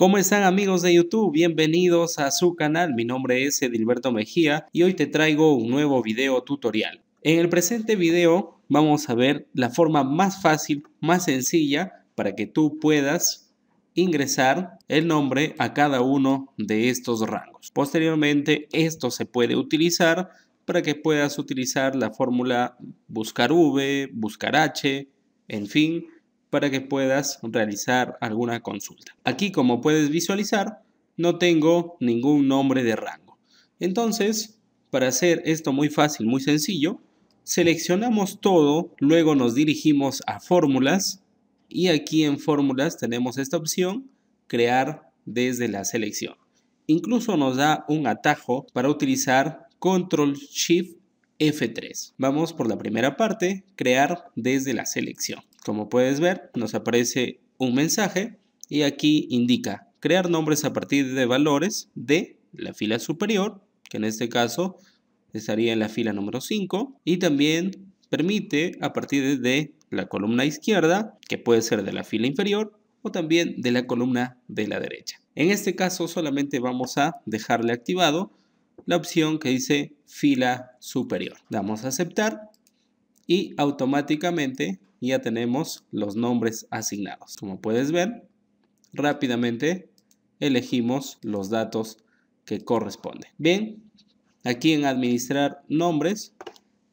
¿Cómo están amigos de YouTube? Bienvenidos a su canal, mi nombre es Edilberto Mejía y hoy te traigo un nuevo video tutorial. En el presente video vamos a ver la forma más fácil, más sencilla para que tú puedas ingresar el nombre a cada uno de estos rangos. Posteriormente esto se puede utilizar para que puedas utilizar la fórmula buscar V, buscar H, en fin, para que puedas realizar alguna consulta. Aquí, como puedes visualizar, no tengo ningún nombre de rango. Entonces, para hacer esto muy fácil, muy sencillo, seleccionamos todo, luego nos dirigimos a fórmulas y aquí en fórmulas tenemos esta opción, crear desde la selección. Incluso nos da un atajo para utilizar Control Shift F3. Vamos por la primera parte, crear desde la selección. Como puedes ver, nos aparece un mensaje y aquí indica crear nombres a partir de valores de la fila superior, que en este caso estaría en la fila número 5, y también permite a partir de la columna izquierda, que puede ser de la fila inferior, o también de la columna de la derecha. En este caso solamente vamos a dejarle activado la opción que dice fila superior. Damos a aceptar y automáticamente ya tenemos los nombres asignados. Como puedes ver, rápidamente elegimos los datos que corresponden. Bien, aquí en administrar nombres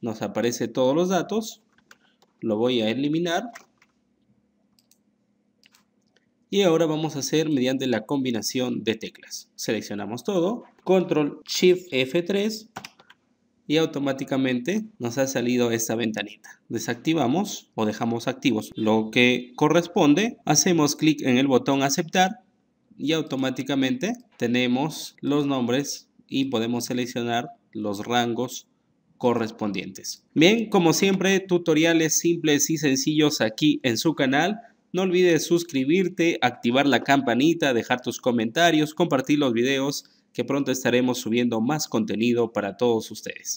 nos aparece todos los datos. Lo voy a eliminar y ahora vamos a hacer mediante la combinación de teclas. Seleccionamos todo, control shift F3 y automáticamente nos ha salido esta ventanita. Desactivamos o dejamos activos lo que corresponde, hacemos clic en el botón aceptar y automáticamente tenemos los nombres y podemos seleccionar los rangos correspondientes. Bien, como siempre, tutoriales simples y sencillos aquí en su canal. No olvides suscribirte, activar la campanita, dejar tus comentarios, compartir los videos, que pronto estaremos subiendo más contenido para todos ustedes.